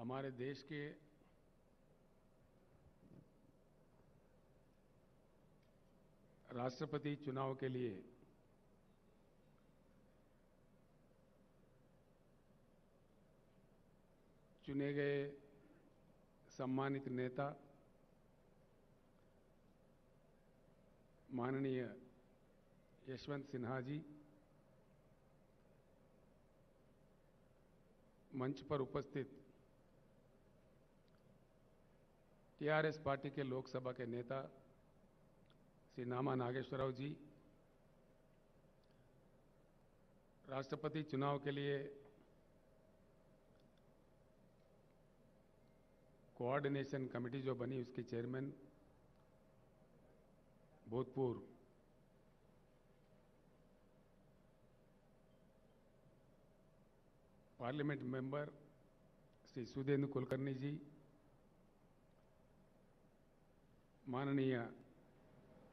हमारे देश के राष्ट्रपति चुनाव के लिए चुने गए सम्मानित नेता माननीय यशवंत सिन्हा जी मंच पर उपस्थित टीआरएस पार्टी के लोकसभा के नेता श्री नामा नागेश्वर राव जी राष्ट्रपति चुनाव के लिए कोऑर्डिनेशन कमेटी जो बनी उसके चेयरमैन भूतपूर्व पार्लियामेंट मेंबर श्री सुधेन्द्र कुलकर्णी जी माननीय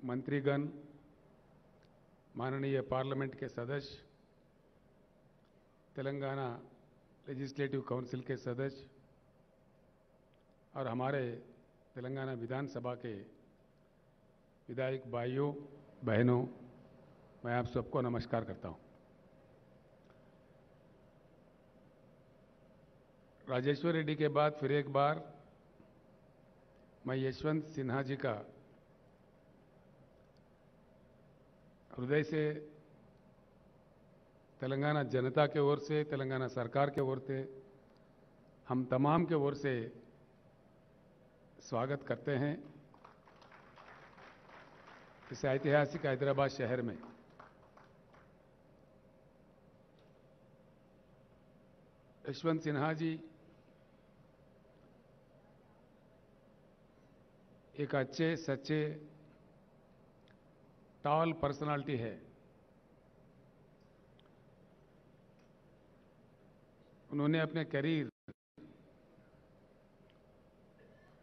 मंत्रीगण माननीय पार्लियामेंट के सदस्य तेलंगाना लेजिस्लेटिव काउंसिल के सदस्य और हमारे तेलंगाना विधानसभा के विधायक भाइयों बहनों मैं आप सबको नमस्कार करता हूँ राजेश्वर रेड्डी के बाद फिर एक बार मैं यशवंत सिन्हा जी का हृदय से तेलंगाना जनता के ओर से तेलंगाना सरकार के ओर से हम तमाम के ओर से स्वागत करते हैं इस ऐतिहासिक हैदराबाद शहर में यशवंत सिन्हा जी एक अच्छे सच्चे टॉल पर्सनालिटी है उन्होंने अपने करियर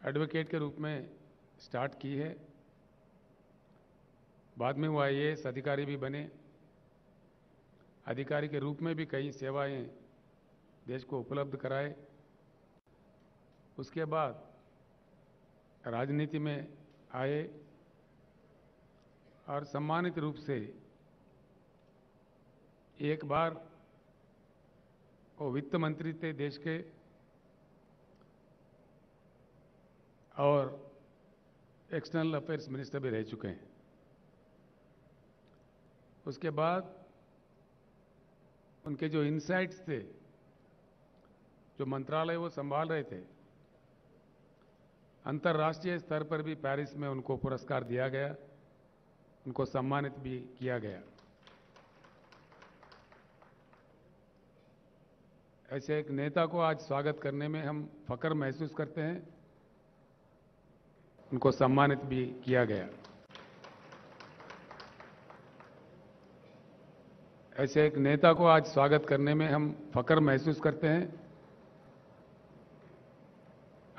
एडवोकेट के रूप में स्टार्ट की है बाद में वो आई अधिकारी भी बने अधिकारी के रूप में भी कई सेवाएं देश को उपलब्ध कराए उसके बाद राजनीति में आए और सम्मानित रूप से एक बार वो वित्त मंत्री थे देश के और एक्सटर्नल अफेयर्स मिनिस्टर भी रह चुके हैं उसके बाद उनके जो इंसाइट्स थे जो मंत्रालय वो संभाल रहे थे अंतर्राष्ट्रीय स्तर पर भी पेरिस में उनको पुरस्कार दिया गया उनको सम्मानित भी किया गया ऐसे एक नेता को आज स्वागत करने में हम फक्र महसूस करते हैं उनको सम्मानित भी किया गया ऐसे एक नेता को आज स्वागत करने में हम फख्र महसूस करते हैं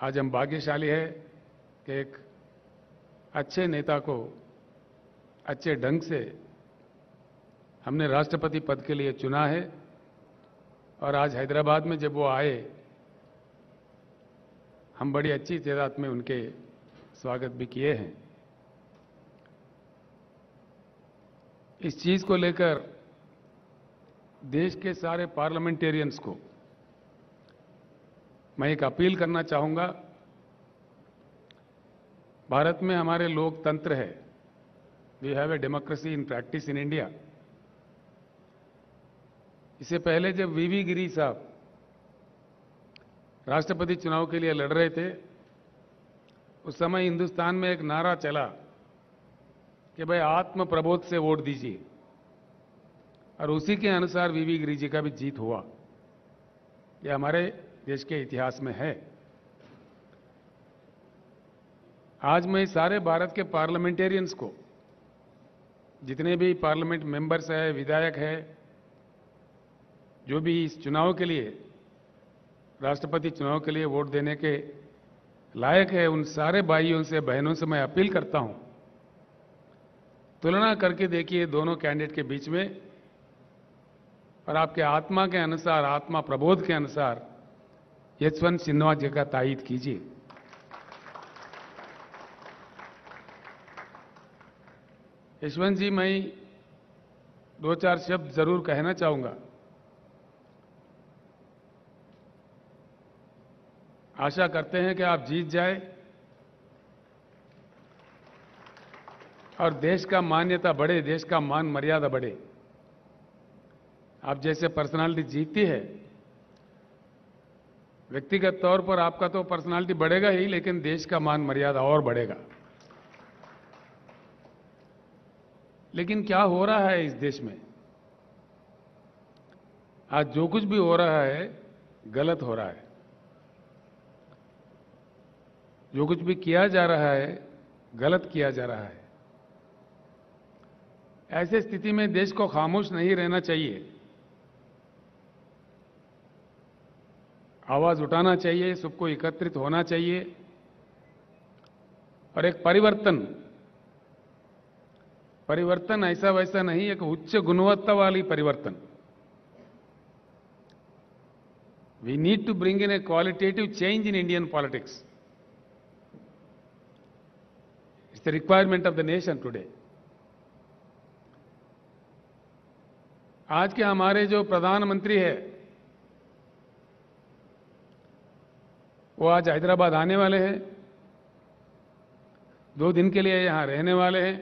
आज हम भाग्यशाली हैं कि एक अच्छे नेता को अच्छे ढंग से हमने राष्ट्रपति पद के लिए चुना है और आज हैदराबाद में जब वो आए हम बड़ी अच्छी तादाद में उनके स्वागत भी किए हैं इस चीज़ को लेकर देश के सारे पार्लियामेंटेरियंस को मैं एक अपील करना चाहूंगा भारत में हमारे लोकतंत्र है we have a democracy in practice in India इससे पहले जब वीवी गिरी साहब राष्ट्रपति चुनाव के लिए लड़ रहे थे उस समय हिंदुस्तान में एक नारा चला कि भाई आत्म प्रबोध से वोट दीजिए और उसी के अनुसार वीवी गिरी जी का भी जीत हुआ ये हमारे देश के इतिहास में है आज मैं सारे भारत के पार्लियामेंटेरियंस को जितने भी पार्लियामेंट मेंबर्स है विधायक है जो भी इस चुनाव के लिए राष्ट्रपति चुनाव के लिए वोट देने के लायक है उन सारे भाइयों से बहनों से मैं अपील करता हूं तुलना करके देखिए दोनों कैंडिडेट के बीच में और आपके आत्मा के अनुसार आत्मा प्रबोध के अनुसार यशवंत सिन्हा जी का ताइद कीजिए यशवंत जी मैं दो चार शब्द जरूर कहना चाहूंगा आशा करते हैं कि आप जीत जाए और देश का मान्यता बढ़े देश का मान मर्यादा बढ़े आप जैसे पर्सनालिटी जीतती है व्यक्तिगत तौर पर आपका तो पर्सनालिटी बढ़ेगा ही लेकिन देश का मान मर्यादा और बढ़ेगा लेकिन क्या हो रहा है इस देश में आज जो कुछ भी हो रहा है गलत हो रहा है जो कुछ भी किया जा रहा है गलत किया जा रहा है ऐसे स्थिति में देश को खामोश नहीं रहना चाहिए आवाज उठाना चाहिए सबको एकत्रित होना चाहिए और एक परिवर्तन परिवर्तन ऐसा वैसा नहीं एक उच्च गुणवत्ता वाली परिवर्तन we need to bring in a qualitative change in Indian politics it's the requirement of the nation today आज के हमारे जो प्रधानमंत्री है वो आज हैदराबाद आने वाले हैं दो दिन के लिए यहां रहने वाले हैं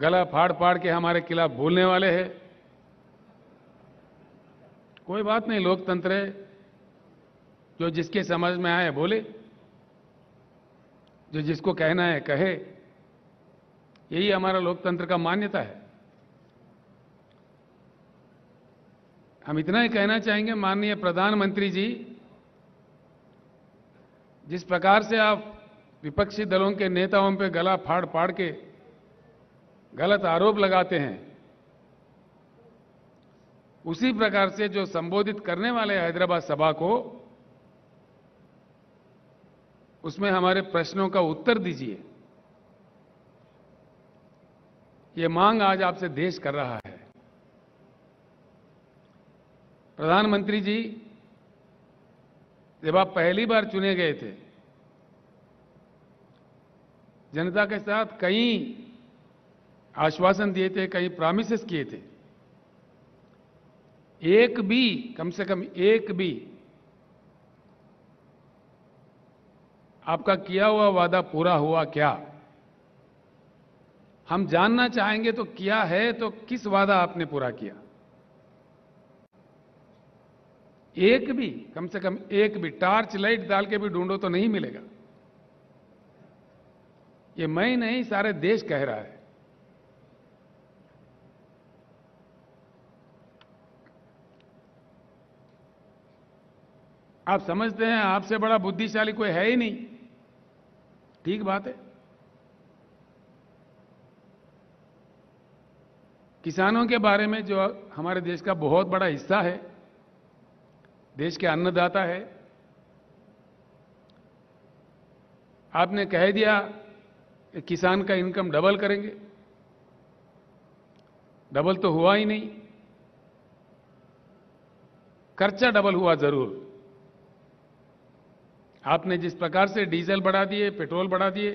गला फाड़ फाड़ के हमारे खिलाफ बोलने वाले हैं कोई बात नहीं लोकतंत्र है जो जिसके समझ में आए बोले जो जिसको कहना है कहे यही हमारा लोकतंत्र का मान्यता है हम इतना ही कहना चाहेंगे माननीय प्रधानमंत्री जी जिस प्रकार से आप विपक्षी दलों के नेताओं पर गला फाड़ फाड़ के गलत आरोप लगाते हैं उसी प्रकार से जो संबोधित करने वाले हैदराबाद सभा को उसमें हमारे प्रश्नों का उत्तर दीजिए ये मांग आज आपसे देश कर रहा है प्रधानमंत्री जी जब आप पहली बार चुने गए थे जनता के साथ कई आश्वासन दिए थे कई प्रामिसेस किए थे एक भी कम से कम एक भी आपका किया हुआ वादा पूरा हुआ क्या हम जानना चाहेंगे तो किया है तो किस वादा आपने पूरा किया एक भी कम से कम एक भी टार्च लाइट डाल के भी ढूंढो तो नहीं मिलेगा ये मैं नहीं सारे देश कह रहा है आप समझते हैं आपसे बड़ा बुद्धिशाली कोई है ही नहीं ठीक बात है किसानों के बारे में जो हमारे देश का बहुत बड़ा हिस्सा है देश के अन्नदाता है आपने कह दिया किसान का इनकम डबल करेंगे डबल तो हुआ ही नहीं खर्चा डबल हुआ जरूर आपने जिस प्रकार से डीजल बढ़ा दिए पेट्रोल बढ़ा दिए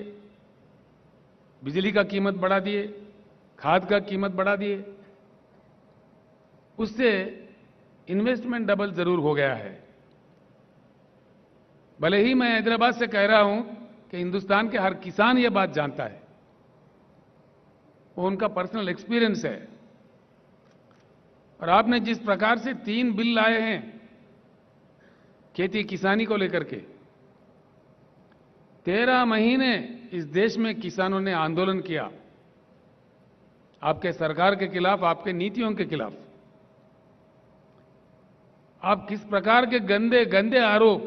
बिजली का कीमत बढ़ा दिए खाद का कीमत बढ़ा दिए उससे इन्वेस्टमेंट डबल जरूर हो गया है भले ही मैं हैदराबाद से कह रहा हूं कि हिंदुस्तान के हर किसान यह बात जानता है वो उनका पर्सनल एक्सपीरियंस है और आपने जिस प्रकार से तीन बिल लाए हैं खेती किसानी को लेकर के तेरह महीने इस देश में किसानों ने आंदोलन किया आपके सरकार के खिलाफ आपके नीतियों के खिलाफ आप किस प्रकार के गंदे गंदे आरोप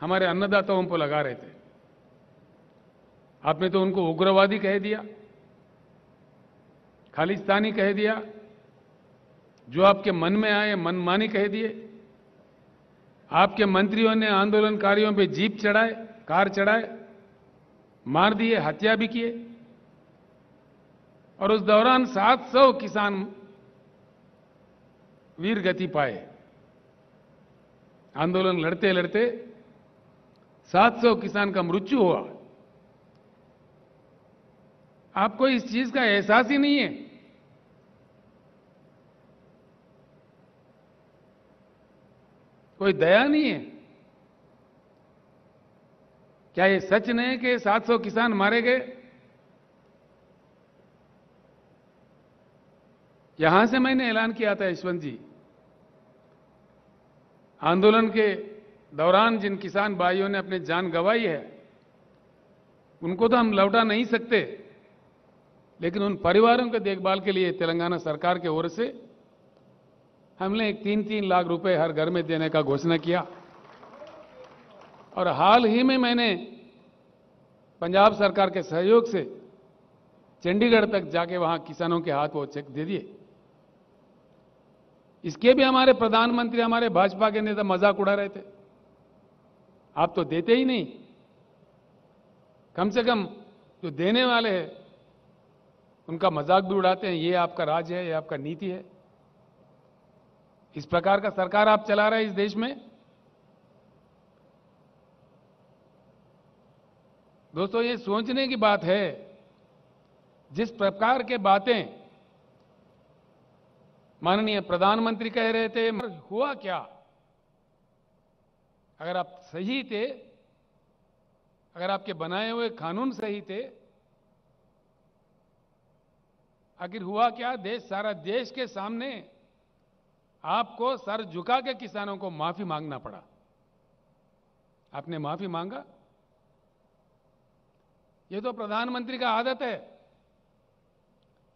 हमारे अन्नदाताओं पर लगा रहे थे आपने तो उनको उग्रवादी कह दिया खालिस्तानी कह दिया जो आपके मन में आए मनमानी कह दिए आपके मंत्रियों ने आंदोलनकारियों पे जीप चढ़ाए कार चढ़ाए मार दिए हत्या भी किए और उस दौरान 700 किसान वीर गति पाए आंदोलन लड़ते लड़ते 700 किसान का मृत्यु हुआ आपको इस चीज का एहसास ही नहीं है कोई दया नहीं है क्या ये सच नहीं है कि 700 किसान मारे गए यहां से मैंने ऐलान किया था यशवंत जी आंदोलन के दौरान जिन किसान भाइयों ने अपने जान गंवाई है उनको तो हम लौटा नहीं सकते लेकिन उन परिवारों के देखभाल के लिए तेलंगाना सरकार की ओर से हमने एक तीन तीन लाख रुपए हर घर में देने का घोषणा किया और हाल ही में मैंने पंजाब सरकार के सहयोग से चंडीगढ़ तक जाके वहां किसानों के हाथ वो चेक दे दिए इसके भी हमारे प्रधानमंत्री हमारे भाजपा के नेता मजाक उड़ा रहे थे आप तो देते ही नहीं कम से कम जो देने वाले हैं उनका मजाक भी उड़ाते हैं ये आपका राज है ये आपका नीति है इस प्रकार का सरकार आप चला रहे हैं इस देश में दोस्तों ये सोचने की बात है जिस प्रकार के बातें माननीय प्रधानमंत्री कह रहे थे हुआ क्या अगर आप सही थे अगर आपके बनाए हुए कानून सही थे आखिर हुआ क्या देश सारा देश के सामने आपको सर झुका के किसानों को माफी मांगना पड़ा आपने माफी मांगा यह तो प्रधानमंत्री का आदत है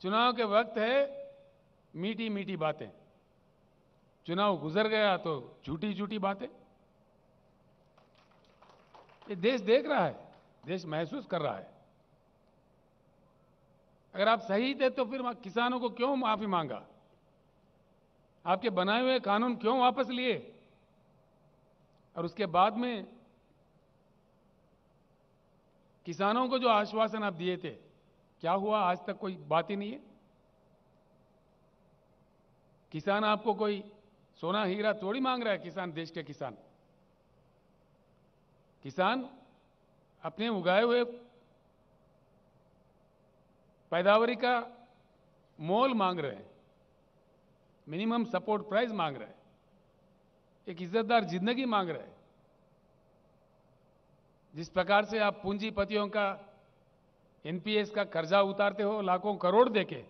चुनाव के वक्त है मीठी मीठी बातें चुनाव गुजर गया तो झूठी झूठी बातें ये देश देख रहा है देश महसूस कर रहा है अगर आप सही थे तो फिर किसानों को क्यों माफी मांगा आपके बनाए हुए कानून क्यों वापस लिए और उसके बाद में किसानों को जो आश्वासन आप दिए थे क्या हुआ आज तक कोई बात ही नहीं है किसान आपको कोई सोना हीरा थोड़ी मांग रहा है किसान देश के किसान किसान अपने उगाए हुए पैदावारी का मोल मांग रहे हैं मिनिमम सपोर्ट प्राइस मांग रहे हैं एक इज्जतदार जिंदगी मांग रहे हैं जिस प्रकार से आप पूंजीपतियों का एनपीएस का कर्जा उतारते हो लाखों करोड़ देके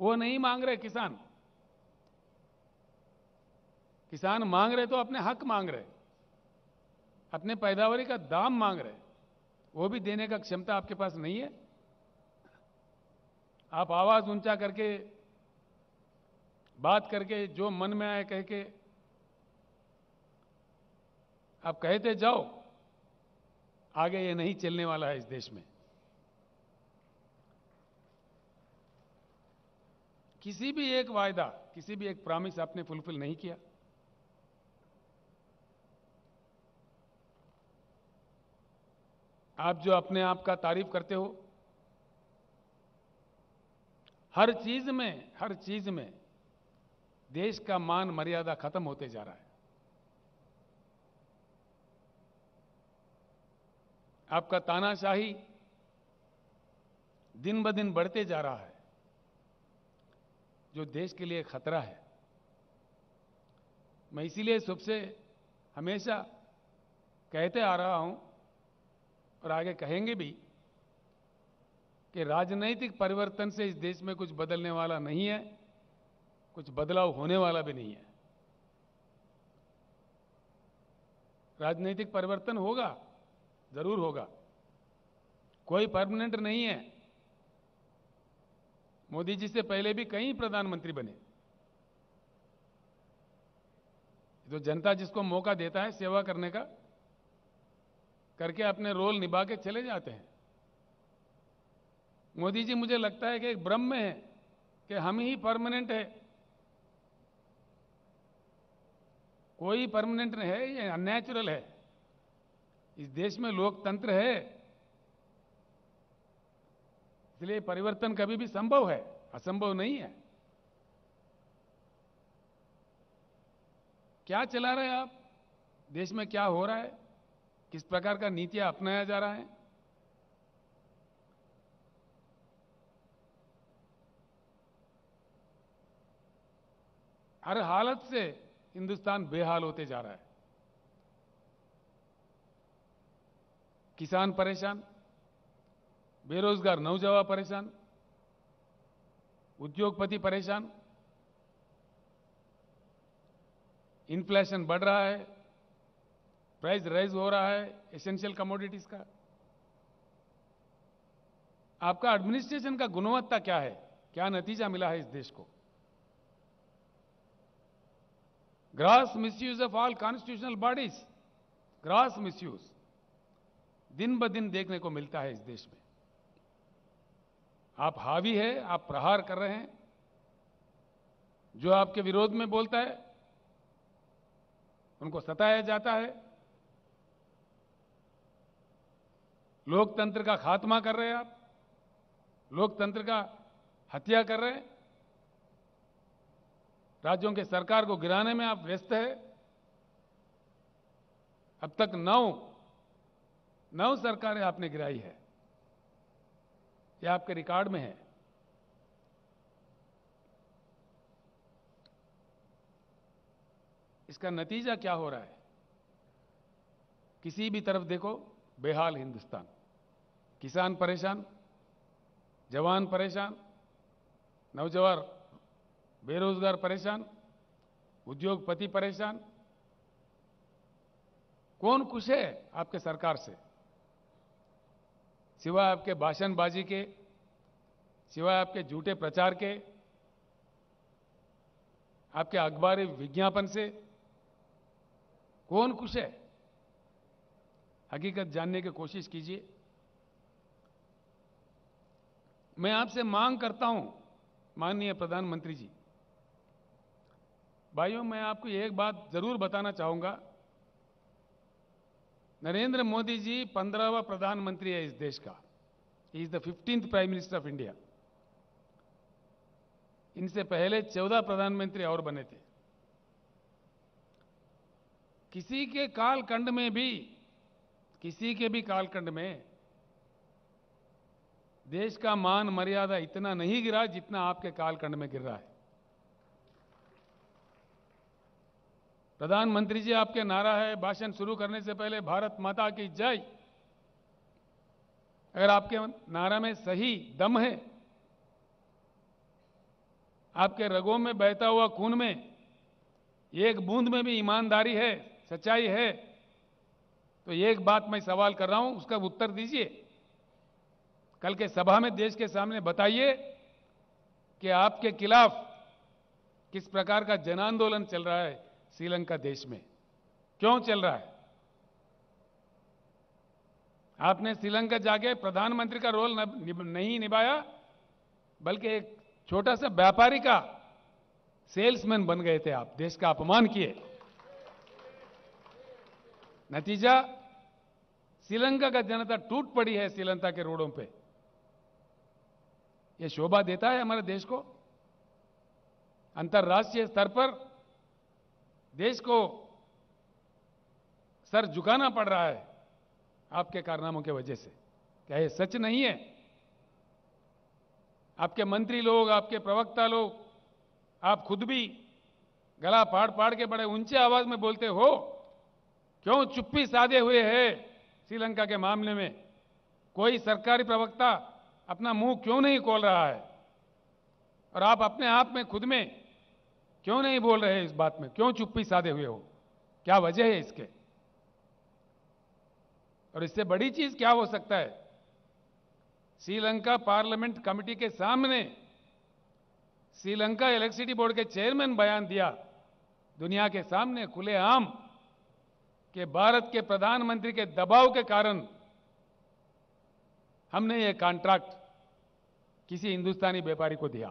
वो नहीं मांग रहे किसान किसान मांग रहे तो अपने हक मांग रहे अपने पैदावारी का दाम मांग रहे वो भी देने का क्षमता आपके पास नहीं है आप आवाज ऊंचा करके बात करके जो मन में आए कह के आप कहते जाओ आगे ये नहीं चलने वाला है इस देश में किसी भी एक वायदा किसी भी एक प्रामिस आपने फुलफिल नहीं किया आप जो अपने आप का तारीफ करते हो हर चीज में हर चीज में देश का मान मर्यादा खत्म होते जा रहा है आपका तानाशाही दिन ब दिन बढ़ते जा रहा है जो देश के लिए खतरा है मैं इसीलिए सबसे हमेशा कहते आ रहा हूं और आगे कहेंगे भी कि राजनीतिक परिवर्तन से इस देश में कुछ बदलने वाला नहीं है कुछ बदलाव होने वाला भी नहीं है राजनीतिक परिवर्तन होगा जरूर होगा कोई परमानेंट नहीं है मोदी जी से पहले भी कई प्रधानमंत्री बने तो जनता जिसको मौका देता है सेवा करने का करके अपने रोल निभा के चले जाते हैं मोदी जी मुझे लगता है कि एक ब्रह्म में है कि हम ही परमानेंट है कोई परमानेंट नहीं है ये अननेचुरल है इस देश में लोकतंत्र है इसलिए परिवर्तन कभी भी संभव है असंभव नहीं है क्या चला रहे हैं आप देश में क्या हो रहा है किस प्रकार का नीतियां अपनाया जा रहा है हर हालत से हिंदुस्तान बेहाल होते जा रहा है किसान परेशान बेरोजगार नौजवा परेशान उद्योगपति परेशान इन्फ्लेशन बढ़ रहा है प्राइस राइज हो रहा है एसेंशियल कमोडिटीज का आपका एडमिनिस्ट्रेशन का गुणवत्ता क्या है क्या नतीजा मिला है इस देश को gross misuse of all constitutional bodies gross misuse दिन ब दिन देखने को मिलता है इस देश में आप हावी है आप प्रहार कर रहे हैं जो आपके विरोध में बोलता है उनको सताया जाता है लोकतंत्र का खात्मा कर रहे हैं आप लोकतंत्र का हत्या कर रहे हैं राज्यों के सरकार को गिराने में आप व्यस्त है अब तक नौ नौ सरकारें आपने गिराई है यह आपके रिकॉर्ड में है इसका नतीजा क्या हो रहा है किसी भी तरफ देखो बेहाल हिंदुस्तान किसान परेशान जवान परेशान नौजवान बेरोजगार परेशान उद्योगपति परेशान कौन खुश है आपके सरकार से सिवाय आपके भाषणबाजी के सिवाय आपके झूठे प्रचार के आपके अखबारी विज्ञापन से कौन खुश है हकीकत जानने की कोशिश कीजिए मैं आपसे मांग करता हूं माननीय प्रधानमंत्री जी भाइयों मैं आपको एक बात जरूर बताना चाहूंगा नरेंद्र मोदी जी पंद्रहवा प्रधानमंत्री है इस देश का is the fifteenth prime minister of India इनसे पहले चौदह प्रधानमंत्री और बने थे किसी के कालखंड में भी किसी के भी कालखंड में देश का मान मर्यादा इतना नहीं गिरा जितना आपके कालखंड में गिर रहा है प्रधानमंत्री जी आपके नारा है भाषण शुरू करने से पहले भारत माता की जय अगर आपके नारा में सही दम है आपके रगों में बहता हुआ खून में एक बूंद में भी ईमानदारी है सच्चाई है तो एक बात मैं सवाल कर रहा हूं उसका उत्तर दीजिए कल के सभा में देश के सामने बताइए कि आपके खिलाफ किस प्रकार का जन आंदोलन चल रहा है श्रीलंका देश में क्यों चल रहा है आपने श्रीलंका जाके प्रधानमंत्री का रोल नहीं निभाया बल्कि एक छोटा सा व्यापारी का सेल्समैन बन गए थे आप देश का अपमान किए नतीजा श्रीलंका का जनता टूट पड़ी है श्रीलंका के रोडों पे यह शोभा देता है हमारे देश को अंतर्राष्ट्रीय स्तर पर देश को सर झुकाना पड़ रहा है आपके कारनामों के वजह से क्या यह सच नहीं है आपके मंत्री लोग आपके प्रवक्ता लोग आप खुद भी गला फाड़ फाड़ के बड़े ऊंचे आवाज में बोलते हो क्यों चुप्पी साधे हुए हैं श्रीलंका के मामले में कोई सरकारी प्रवक्ता अपना मुंह क्यों नहीं खोल रहा है और आप अपने आप में खुद में क्यों नहीं बोल रहे इस बात में क्यों चुप्पी साधे हुए हो क्या वजह है इसके और इससे बड़ी चीज क्या हो सकता है श्रीलंका पार्लियामेंट कमेटी के सामने श्रीलंका इलेक्ट्रिसिटी बोर्ड के चेयरमैन बयान दिया दुनिया के सामने खुलेआम के भारत के प्रधानमंत्री के दबाव के कारण हमने ये कॉन्ट्रैक्ट किसी हिंदुस्तानी व्यापारी को दिया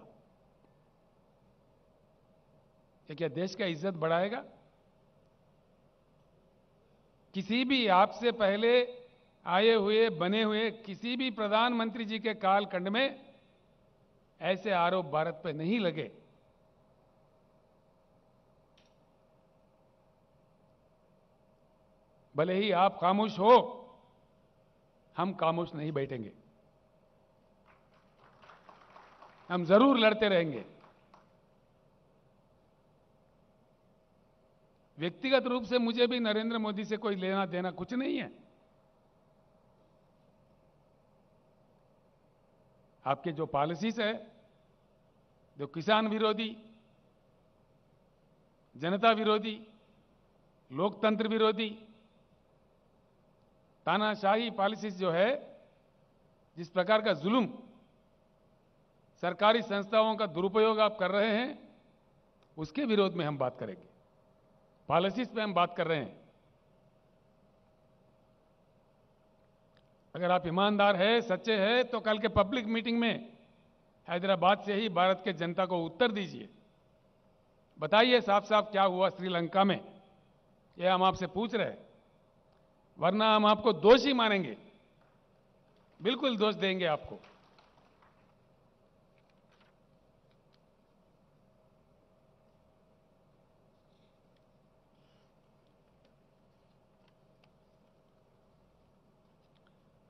ये क्या देश का इज्जत बढ़ाएगा किसी भी आपसे पहले आए हुए बने हुए किसी भी प्रधानमंत्री जी के कालखंड में ऐसे आरोप भारत पर नहीं लगे भले ही आप खामोश हो हम कामोश नहीं बैठेंगे हम जरूर लड़ते रहेंगे व्यक्तिगत रूप से मुझे भी नरेंद्र मोदी से कोई लेना देना कुछ नहीं है आपके जो पॉलिसीज है जो किसान विरोधी जनता विरोधी लोकतंत्र विरोधी तानाशाही पॉलिसीज जो है जिस प्रकार का जुल्म सरकारी संस्थाओं का दुरुपयोग आप कर रहे हैं उसके विरोध में हम बात करेंगे पॉलिसीज पे हम बात कर रहे हैं अगर आप ईमानदार है सच्चे हैं तो कल के पब्लिक मीटिंग में हैदराबाद से ही भारत के जनता को उत्तर दीजिए बताइए साफ साफ क्या हुआ श्रीलंका में यह हम आपसे पूछ रहे हैं वरना हम आपको दोषी मानेंगे बिल्कुल दोष देंगे आपको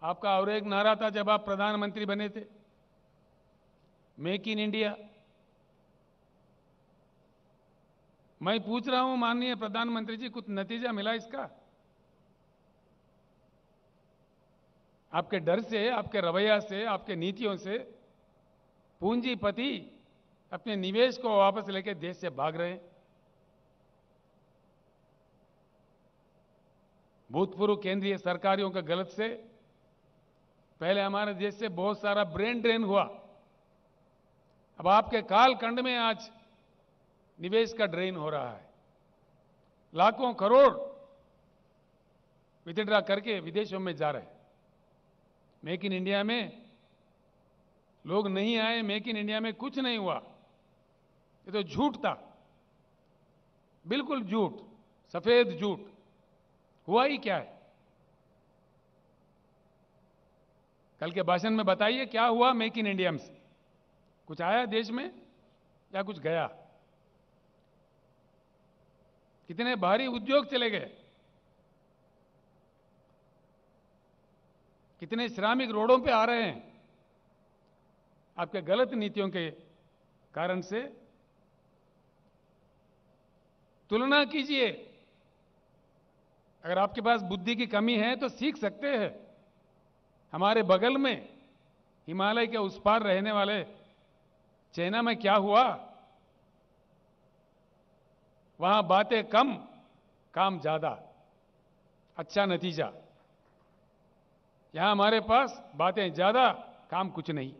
आपका और एक नारा था जब आप प्रधानमंत्री बने थे मेक इन इंडिया मैं पूछ रहा हूं माननीय प्रधानमंत्री जी कुछ नतीजा मिला इसका आपके डर से आपके रवैया से आपके नीतियों से पूंजीपति अपने निवेश को वापस लेकर देश से भाग रहे हैं भूतपूर्व केंद्रीय सरकारियों के गलत से पहले हमारे देश से बहुत सारा ब्रेन ड्रेन हुआ अब आपके कालखंड में आज निवेश का ड्रेन हो रहा है लाखों करोड़ विदड्रा करके विदेशों में जा रहे हैं मेक इन इंडिया में लोग नहीं आए मेक इन इंडिया में कुछ नहीं हुआ ये तो झूठ था बिल्कुल झूठ सफेद झूठ हुआ ही क्या है कल के भाषण में बताइए क्या हुआ मेक इन इंडिया से कुछ आया देश में या कुछ गया कितने भारी उद्योग चले गए कितने श्रमिक रोडों पे आ रहे हैं आपके गलत नीतियों के कारण से तुलना कीजिए अगर आपके पास बुद्धि की कमी है तो सीख सकते हैं हमारे बगल में हिमालय के उस पार रहने वाले चाइना में क्या हुआ वहां बातें कम काम ज्यादा अच्छा नतीजा यहां हमारे पास बातें ज्यादा काम कुछ नहीं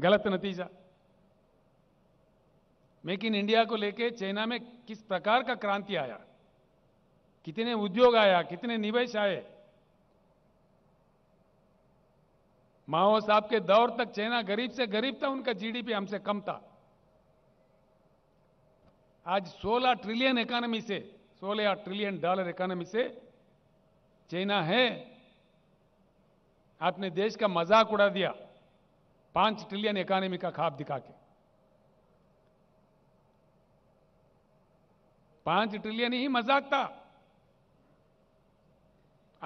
गलत नतीजा मेक इन इंडिया को लेके चाइना में किस प्रकार का क्रांति आया कितने उद्योग आया कितने निवेश आए माओ साहब के दौर तक चाइना गरीब से गरीब था उनका जीडीपी हमसे कम था आज 16 ट्रिलियन इकोनॉमी से 16 ट्रिलियन डॉलर इकोनॉमी से चाइना है आपने देश का मजाक उड़ा दिया पांच ट्रिलियन इकोनॉमी का खाब दिखा के पांच ट्रिलियन ही मजाक था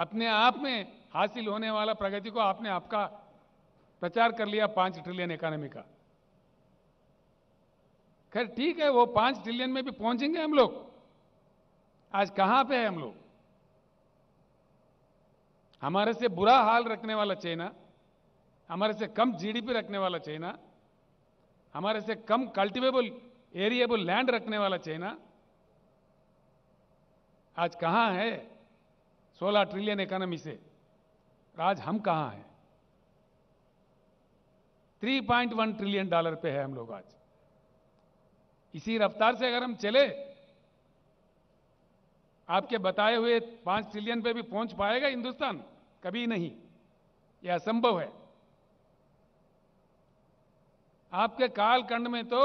अपने आप में हासिल होने वाला प्रगति को आपने आपका प्रचार कर लिया पांच ट्रिलियन इकोनॉमी का खैर ठीक है वो पांच ट्रिलियन में भी पहुंचेंगे हम लोग आज कहां पे है हम लोग हमारे से बुरा हाल रखने वाला चाइना हमारे से कम जीडीपी रखने वाला चाइना हमारे से कम कल्टिवेबल एरिएबल लैंड रखने वाला चाइना आज कहाँ है 16 ट्रिलियन इकोनॉमी से आज हम कहाँ हैं 3.1 ट्रिलियन डॉलर पे है हम लोग आज इसी रफ्तार से अगर हम चले आपके बताए हुए पांच ट्रिलियन पे भी पहुंच पाएगा हिंदुस्तान कभी नहीं यह असंभव है आपके कालखंड में तो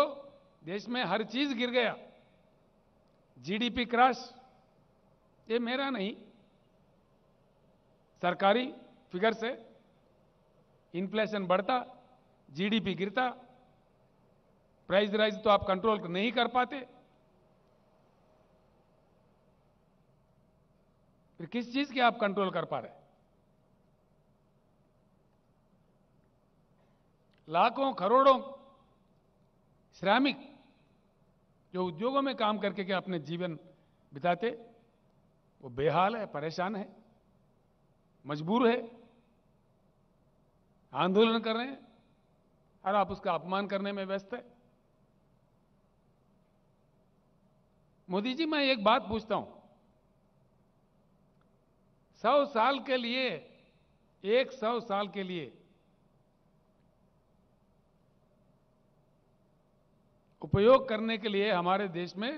देश में हर चीज गिर गया जीडीपी क्रैश ये मेरा नहीं सरकारी फिगर से इन्फ्लेशन बढ़ता जीडीपी गिरता प्राइस राइज तो आप कंट्रोल नहीं कर पाते फिर किस चीज की आप कंट्रोल कर पा रहे लाखों करोड़ों श्रमिक जो उद्योगों में काम करके के अपने जीवन बिताते वो बेहाल है परेशान है मजबूर है आंदोलन कर रहे हैं और आप उसका अपमान करने में व्यस्त है मोदी जी मैं एक बात पूछता हूं सौ साल के लिए एक सौ साल के लिए उपयोग करने के लिए हमारे देश में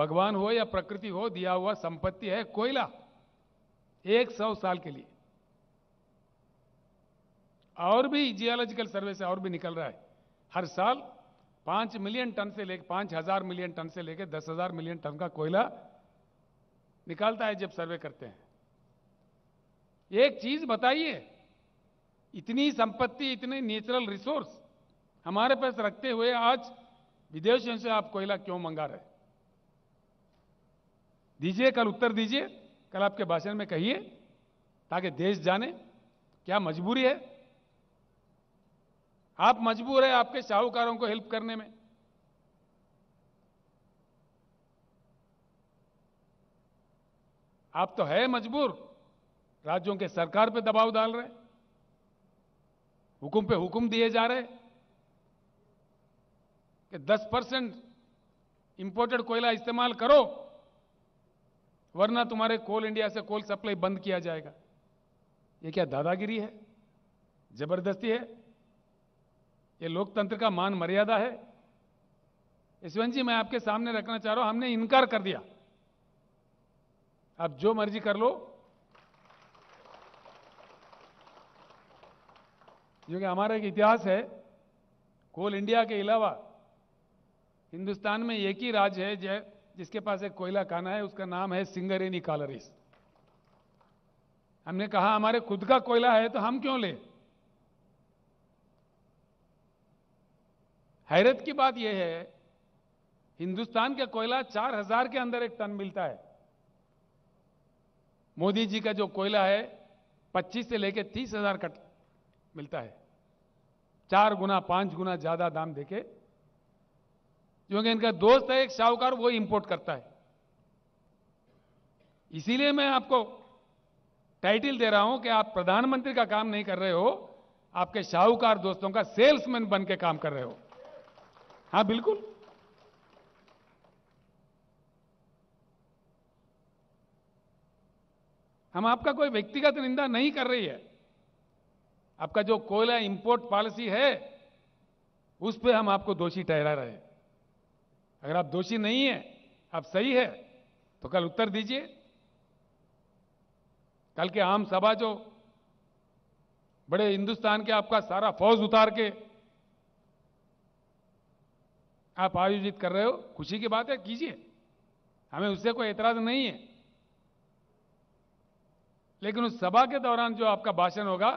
भगवान हो या प्रकृति हो दिया हुआ संपत्ति है कोयला एक सौ साल के लिए और भी जियोलॉजिकल सर्वे से और भी निकल रहा है हर साल पांच मिलियन टन से लेकर पांच हजार मिलियन टन से लेकर दस हजार मिलियन टन का कोयला निकालता है जब सर्वे करते हैं एक चीज बताइए इतनी संपत्ति इतने नेचुरल रिसोर्स हमारे पास रखते हुए आज विदेशों से आप कोयला क्यों मंगा रहे दीजिए कल उत्तर दीजिए कल आपके भाषण में कहिए ताकि देश जाने क्या मजबूरी है आप मजबूर है आपके साहूकारों को हेल्प करने में आप तो है मजबूर राज्यों के सरकार पे दबाव डाल रहे हुकुम पे हुकुम दिए जा रहे कि 10 परसेंट इंपोर्टेड कोयला इस्तेमाल करो वरना तुम्हारे कोल इंडिया से कोल सप्लाई बंद किया जाएगा ये क्या दादागिरी है जबरदस्ती है ये लोकतंत्र का मान मर्यादा है यशवंत जी मैं आपके सामने रखना चाह रहा हूं हमने इनकार कर दिया आप जो मर्जी कर लो क्योंकि हमारा एक इतिहास है कोल इंडिया के अलावा हिंदुस्तान में एक ही राज्य है जय जिसके पास एक कोयला खाना है उसका नाम है सिंगरेनी कॉलरीज हमने कहा हमारे खुद का कोयला है तो हम क्यों ले हैरत की बात यह है हिंदुस्तान का कोयला चार हजार के अंदर एक टन मिलता है मोदी जी का जो कोयला है पच्चीस से लेकर तीस हजार मिलता है चार गुना पांच गुना ज्यादा दाम देके क्योंकि इनका दोस्त है एक शाहूकार वो इंपोर्ट करता है इसीलिए मैं आपको टाइटल दे रहा हूं कि आप प्रधानमंत्री का काम नहीं कर रहे हो आपके शाहूकार दोस्तों का सेल्समैन बन के काम कर रहे हो हाँ बिल्कुल हम आपका कोई व्यक्तिगत निंदा नहीं कर रही है आपका जो कोयला इंपोर्ट पॉलिसी है उस पर हम आपको दोषी ठहरा रहे हैं अगर आप दोषी नहीं है आप सही है तो कल उत्तर दीजिए कल के आम सभा जो बड़े हिंदुस्तान के आपका सारा फौज उतार के आप आयोजित कर रहे हो खुशी की बात है कीजिए हमें उससे कोई एतराज नहीं है लेकिन उस सभा के दौरान जो आपका भाषण होगा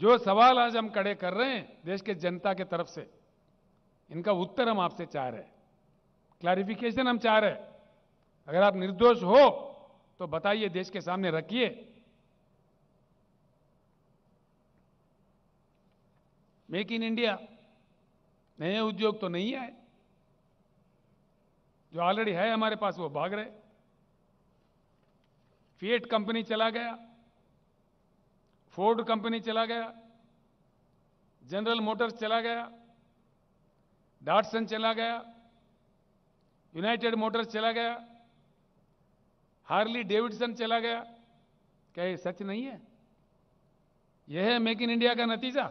जो सवाल आज हम कड़े कर रहे हैं देश के जनता के तरफ से इनका उत्तर हम आपसे चाह रहे हैं क्लैरिफिकेशन हम चाह रहे हैं अगर आप निर्दोष हो तो बताइए देश के सामने रखिए मेक इन इंडिया नए उद्योग तो नहीं आए जो ऑलरेडी है हमारे पास वो भाग रहे फिएट कंपनी चला गया फोर्ड कंपनी चला गया जनरल मोटर्स चला गया डाटसन चला गया यूनाइटेड मोटर्स चला गया हार्ली डेविडसन चला गया क्या ये सच नहीं है यह है मेक इन इंडिया का नतीजा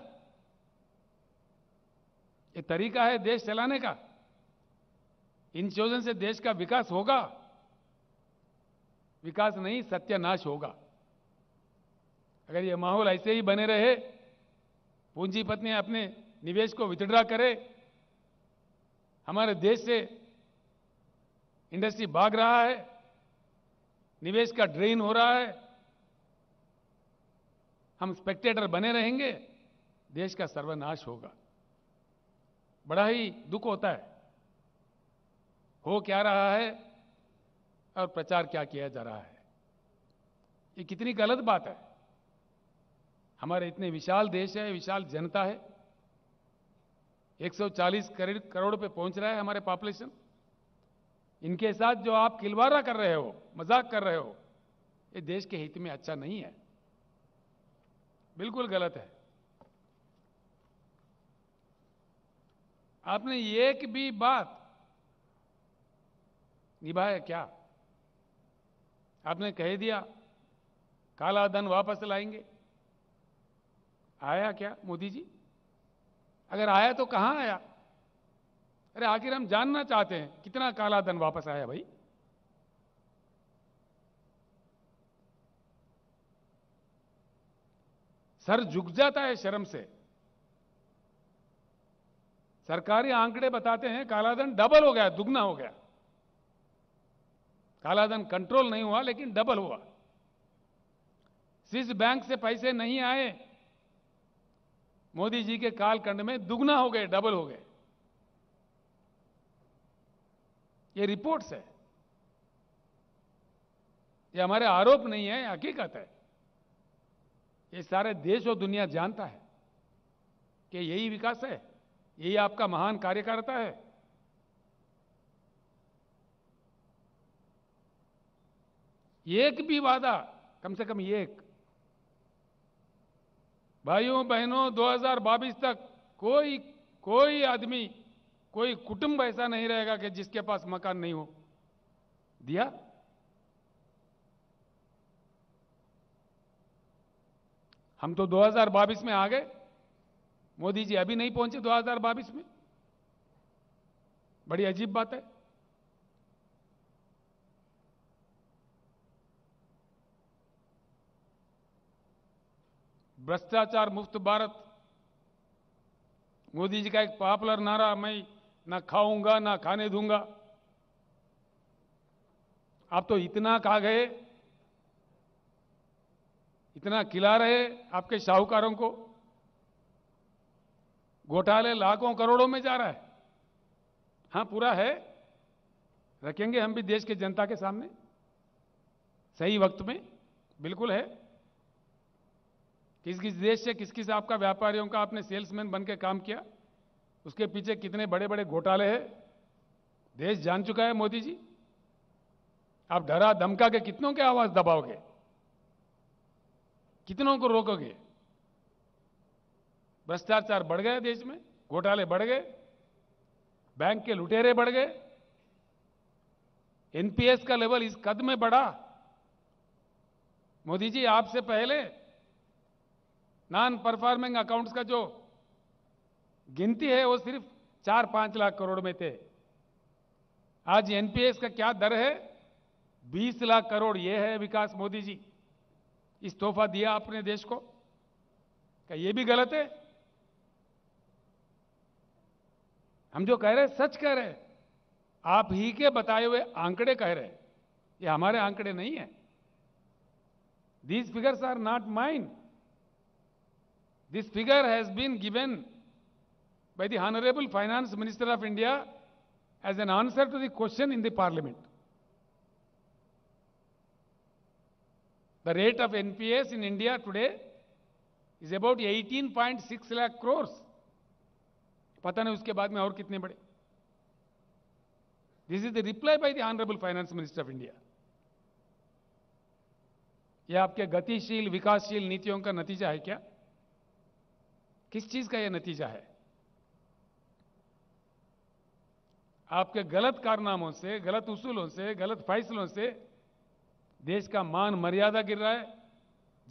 ये तरीका है देश चलाने का इन चोजन से देश का विकास होगा विकास नहीं सत्यानाश होगा अगर ये माहौल ऐसे ही बने रहे पूंजीपतियां अपने निवेश को विथड्रा करे हमारे देश से इंडस्ट्री भाग रहा है निवेश का ड्रेन हो रहा है हम स्पेक्टेटर बने रहेंगे देश का सर्वनाश होगा बड़ा ही दुख होता है हो क्या रहा है और प्रचार क्या किया जा रहा है ये कितनी गलत बात है हमारे इतने विशाल देश है विशाल जनता है 140 करोड़ करोड़ पे पहुंच रहा है हमारे पॉपुलेशन इनके साथ जो आप खिलवाड़ा कर रहे हो मजाक कर रहे हो ये देश के हित में अच्छा नहीं है बिल्कुल गलत है आपने एक भी बात निभाया क्या आपने कह दिया काला धन वापस लाएंगे आया क्या मोदी जी अगर आया तो कहाँ आया अरे आखिर हम जानना चाहते हैं कितना काला धन वापस आया भाई सर झुक जाता है शर्म से सरकारी आंकड़े बताते हैं कालाधन डबल हो गया दुगना हो गया कालाधन कंट्रोल नहीं हुआ लेकिन डबल हुआ सिस बैंक से पैसे नहीं आए मोदी जी के कालखंड में दुगना हो गए डबल हो गए ये रिपोर्ट्स है ये हमारे आरोप नहीं है हकीकत है ये सारे देश और दुनिया जानता है कि यही विकास है यही आपका महान कार्यकर्ता है एक भी वादा कम से कम एक भाइयों बहनों 2022 तक कोई कोई आदमी कोई कुटुंब ऐसा नहीं रहेगा कि जिसके पास मकान नहीं हो दिया हम तो 2022 में आ गए मोदी जी अभी नहीं पहुंचे 2022 में बड़ी अजीब बात है भ्रष्टाचार मुफ्त भारत मोदी जी का एक पॉपुलर नारा मैं ना खाऊंगा ना खाने दूंगा आप तो इतना खा गए इतना खिला रहे आपके शाहूकारों को घोटाले लाखों करोड़ों में जा रहा है हाँ पूरा है रखेंगे हम भी देश के जनता के सामने सही वक्त में बिल्कुल है किस किस देश से किस किस आपका व्यापारियों का आपने सेल्समैन बन के काम किया उसके पीछे कितने बड़े बड़े घोटाले हैं देश जान चुका है मोदी जी आप डरा धमका के कितनों के आवाज दबाओगे कितनों को रोकोगे भ्रष्टाचार बढ़ गया देश में घोटाले बढ़ गए बैंक के लुटेरे बढ़ गए एनपीएस का लेवल इस कद में बढ़ा मोदी जी आपसे पहले नॉन परफॉर्मिंग अकाउंट्स का जो गिनती है वो सिर्फ चार पांच लाख करोड़ में थे आज एनपीएस का क्या दर है बीस लाख करोड़ ये है विकास मोदी जी इस तोहफा दिया आपने देश को क्या ये भी गलत है हम जो कह रहे हैं सच कह रहे हैं आप ही के बताए हुए आंकड़े कह रहे हैं ये हमारे आंकड़े नहीं है these figures are not mind This figure has been given by the Honorable Finance Minister of India as an answer to the question in the Parliament. The rate of NPS in India today is about 18.6 lakh crores. pata nahi uske baad mein aur kitne bade this is the reply by the honorable finance minister of india यह आपके गतिशील विकासशील नीतियों का नतीजा है क्या किस चीज का यह नतीजा है आपके गलत कारनामों से गलत उसूलों से गलत फैसलों से देश का मान मर्यादा गिर रहा है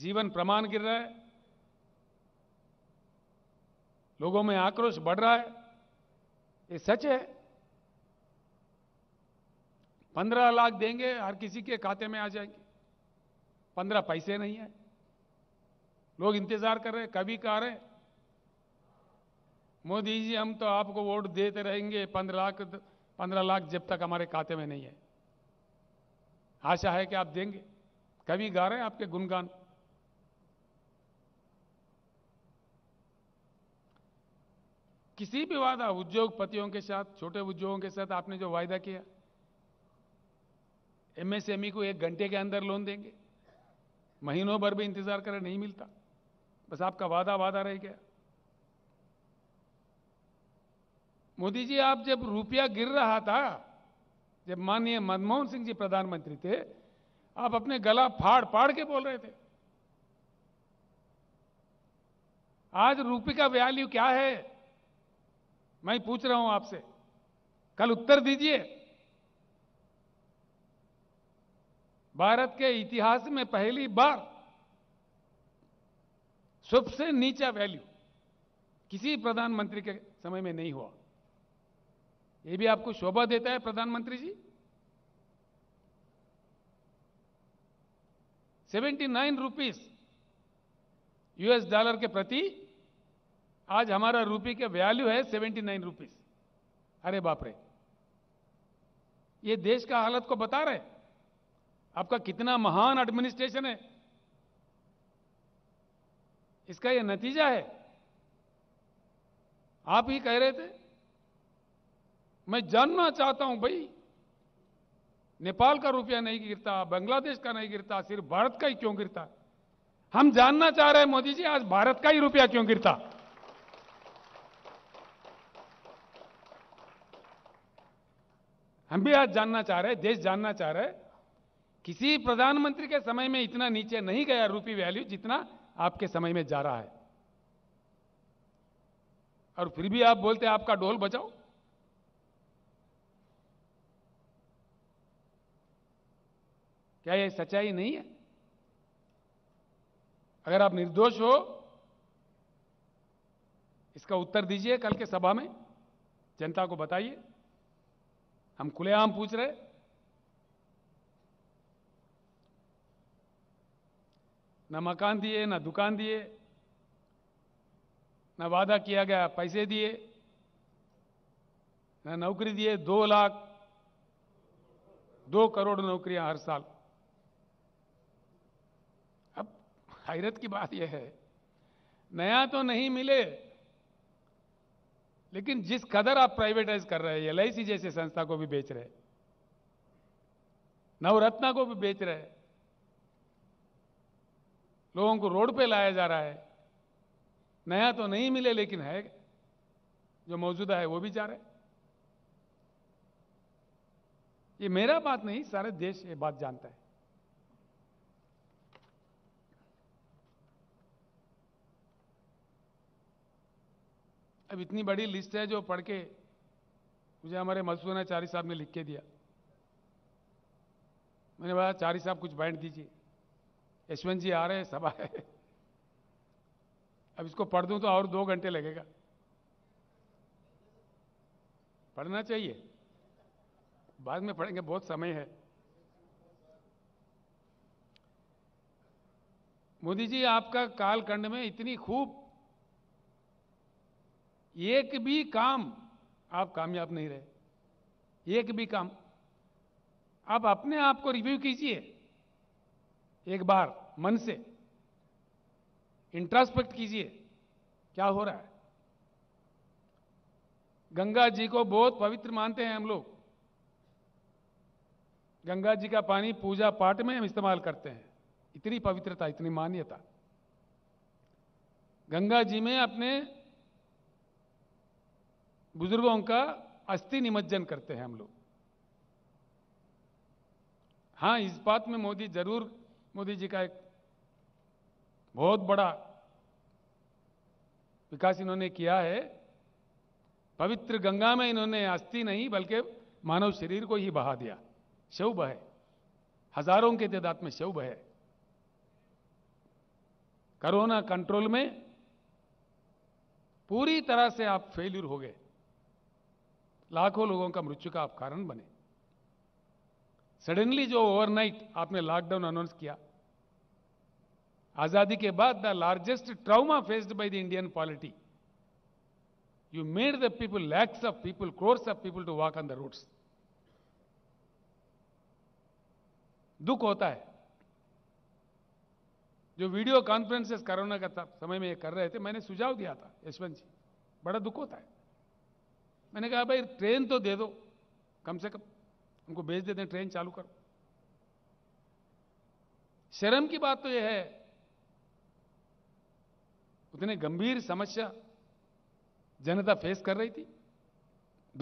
जीवन प्रमाण गिर रहा है लोगों में आक्रोश बढ़ रहा है ये सच है पंद्रह लाख देंगे हर किसी के खाते में आ जाएंगे पंद्रह पैसे नहीं है लोग इंतजार कर रहे हैं कभी कह रहे हैं मोदी जी हम तो आपको वोट देते रहेंगे पंद्रह लाख पंद्रह लाख जब तक हमारे खाते में नहीं है आशा है कि आप देंगे कभी गा रहे हैं आपके गुणगान किसी भी वादा उद्योगपतियों के साथ छोटे उद्योगों के साथ आपने जो वायदा किया एमएसएमई को एक घंटे के अंदर लोन देंगे महीनों भर भी इंतजार करें नहीं मिलता बस आपका वादा वादा रह गया मोदी जी आप जब रुपया गिर रहा था जब माननीय मनमोहन सिंह जी प्रधानमंत्री थे आप अपने गला फाड़ फाड़ के बोल रहे थे आज रुपये का वैल्यू क्या है मैं पूछ रहा हूं आपसे कल उत्तर दीजिए भारत के इतिहास में पहली बार सबसे नीचा वैल्यू किसी प्रधानमंत्री के समय में नहीं हुआ ये भी आपको शोभा देता है प्रधानमंत्री जी 79 रुपीज यूएस डॉलर के प्रति आज हमारा रूपी का वैल्यू है 79 रुपीज अरे बाप रे ये देश का हालत को बता रहे आपका कितना महान एडमिनिस्ट्रेशन है इसका यह नतीजा है आप ही कह रहे थे मैं जानना चाहता हूं भाई नेपाल का रुपया नहीं गिरता बांग्लादेश का नहीं गिरता सिर्फ भारत का ही क्यों गिरता हम जानना चाह रहे हैं मोदी जी आज भारत का ही रुपया क्यों गिरता हम भी आज जानना चाह रहे हैं देश जानना चाह रहे हैं किसी प्रधानमंत्री के समय में इतना नीचे नहीं गया रूपी वैल्यू जितना आपके समय में जा रहा है और फिर भी आप बोलते हैं आपका डोल बचाओ क्या यह सच्चाई नहीं है अगर आप निर्दोष हो इसका उत्तर दीजिए कल के सभा में जनता को बताइए हम खुलेआम पूछ रहे ना मकान दिए ना दुकान दिए ना वादा किया गया पैसे दिए न नौकरी दिए दो लाख दो करोड़ नौकरियां हर साल हैरत की बात यह है नया तो नहीं मिले लेकिन जिस कदर आप प्राइवेटाइज कर रहे हैं एल जैसे संस्था को भी बेच रहे नवरत्ना को भी बेच रहे लोगों को रोड पे लाया जा रहा है नया तो नहीं मिले लेकिन है जो मौजूदा है वो भी जा रहे ये मेरा बात नहीं सारे देश ये बात जानता है अब इतनी बड़ी लिस्ट है जो पढ़ के मुझे हमारे चारी साहब ने लिख के दिया मैंने बोला चारी साहब कुछ बैठ कीजिए यशवंत जी आ रहे हैं सभा है अब इसको पढ़ दूं तो और दो घंटे लगेगा पढ़ना चाहिए बाद में पढ़ेंगे बहुत समय है मोदी जी आपका कालखंड में इतनी खूब एक भी काम आप कामयाब नहीं रहे एक भी काम आप अपने आप को रिव्यू कीजिए एक बार मन से इंट्रास्पेक्ट कीजिए क्या हो रहा है गंगा जी को बहुत पवित्र मानते हैं हम लोग गंगा जी का पानी पूजा पाठ में हम इस्तेमाल करते हैं इतनी पवित्रता इतनी मान्यता गंगा जी में अपने बुजुर्गों का अस्थि निमज्जन करते हैं हम लोग हाँ इस बात में मोदी जरूर मोदी जी का एक बहुत बड़ा विकास इन्होंने किया है पवित्र गंगा में इन्होंने अस्थि नहीं बल्कि मानव शरीर को ही बहा दिया शव बहे हजारों के तादाद में शव बहे कोरोना कंट्रोल में पूरी तरह से आप फेल्यूर हो गए लाखों लोगों का मृत्यु का आप कारण बने सडनली जो ओवरनाइट आपने लॉकडाउन अनाउंस किया आजादी के बाद the largest trauma faced by the Indian polity you made the people lakhs of people crores of people to walk on the roads दुख होता है जो वीडियो कॉन्फ्रेंसेस कोरोना का समय में ये कर रहे थे मैंने सुझाव दिया था यशवंत जी बड़ा दुख होता है मैंने कहा भाई ट्रेन तो दे दो कम से कम उनको भेज देते हैं ट्रेन चालू करो शर्म की बात तो यह है उतने गंभीर समस्या जनता फेस कर रही थी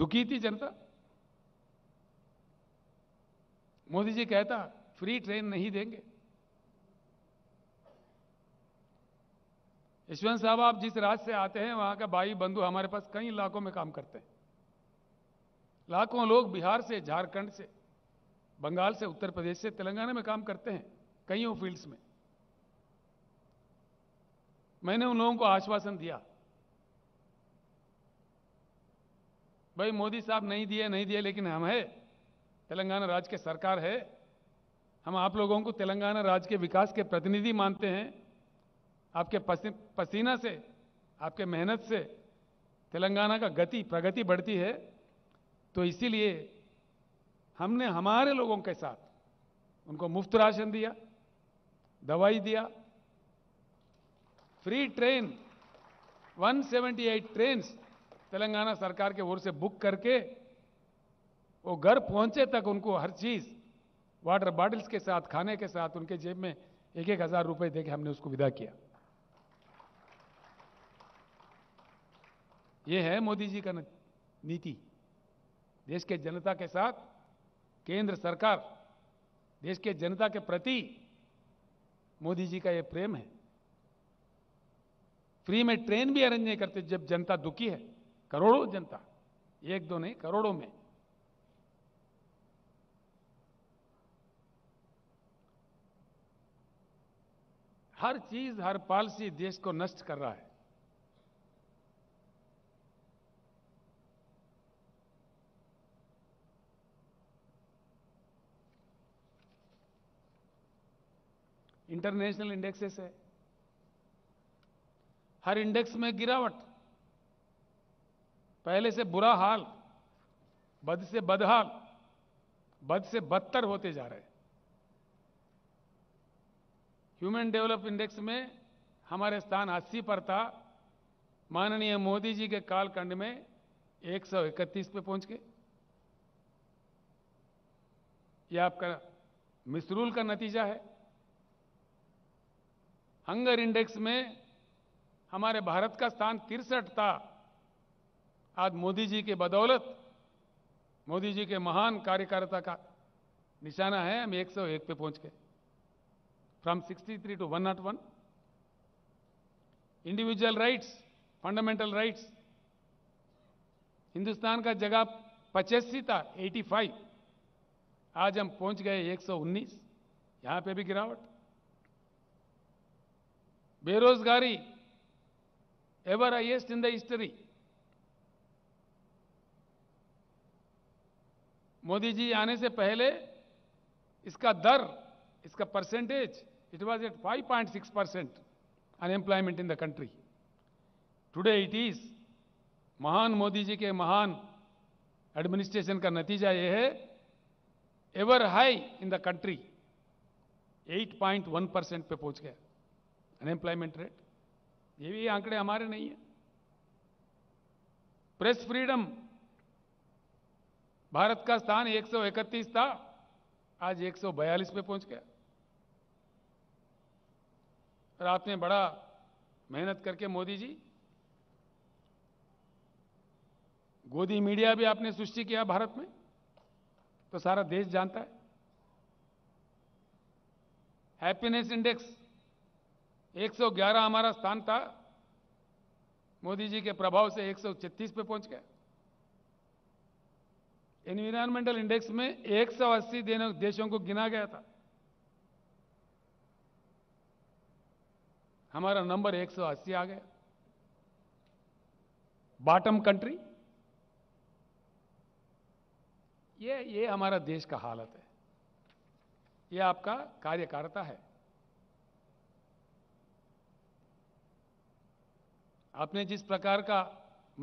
दुखी थी जनता मोदी जी कहता फ्री ट्रेन नहीं देंगे यशवंत साहब आप जिस राज्य से आते हैं वहां का भाई बंधु हमारे पास कई इलाकों में काम करते हैं लाखों लोग बिहार से झारखंड से बंगाल से उत्तर प्रदेश से तेलंगाना में काम करते हैं कईयों फील्ड्स में मैंने उन लोगों को आश्वासन दिया भाई मोदी साहब नहीं दिए नहीं दिए लेकिन हम है तेलंगाना राज्य के सरकार है हम आप लोगों को तेलंगाना राज्य के विकास के प्रतिनिधि मानते हैं आपके पसीना से आपके मेहनत से तेलंगाना का गति प्रगति बढ़ती है तो इसीलिए हमने हमारे लोगों के साथ उनको मुफ्त राशन दिया दवाई दिया फ्री ट्रेन 178 ट्रेन तेलंगाना सरकार के ओर से बुक करके वो घर पहुंचे तक उनको हर चीज़ वाटर बॉटल्स के साथ खाने के साथ उनके जेब में एक एक हज़ार रुपये दे के हमने उसको विदा किया ये है मोदी जी का नीति देश के जनता के साथ केंद्र सरकार देश के जनता के प्रति मोदी जी का यह प्रेम है फ्री में ट्रेन भी अरेंज नहीं करते जब जनता दुखी है करोड़ों जनता एक दो नहीं करोड़ों में हर चीज हर पॉलिसी देश को नष्ट कर रहा है इंटरनेशनल इंडेक्सेस है हर इंडेक्स में गिरावट पहले से बुरा हाल बद से बदहाल बद से बदतर होते जा रहे ह्यूमन डेवलप इंडेक्स में हमारे स्थान 80 पर था माननीय मोदी जी के कालखंड में 131 पे पहुंच गए यह आपका मिसरूल का नतीजा है हंगर इंडेक्स में हमारे भारत का स्थान तिरसठ था आज मोदी जी के बदौलत मोदी जी के महान कार्यकर्ता का निशाना है हम 101 पे पहुंच गए from 63 to one individual rights fundamental rights Hindustan का जगह पचासी था 85 आज हम पहुंच गए 119 यहां पर भी गिरावट बेरोजगारी ever highest in the history. Modi ji आने से पहले इसका दर इसका percentage it was at 5.6 percent unemployment in the country today it is महान मोदी जी के महान एडमिनिस्ट्रेशन का नतीजा यह है ever high in the country 8.1 percent पे पहुंच गया अनएम्प्लॉयमेंट रेट ये भी आंकड़े हमारे नहीं है प्रेस फ्रीडम भारत का स्थान 131 था आज 142 पे पहुंच गया और आपने बड़ा मेहनत करके मोदी जी गोदी मीडिया भी आपने सृष्टि किया भारत में तो सारा देश जानता है हैप्पीनेस इंडेक्स 111 हमारा स्थान था मोदी जी के प्रभाव से 133 पे पहुंच गया एनवायरमेंटल इंडेक्स में 180 देशों को गिना गया था हमारा नंबर 180 आ गया बॉटम कंट्री ये ये हमारा देश का हालत है ये आपका कार्यकारिता है आपने जिस प्रकार का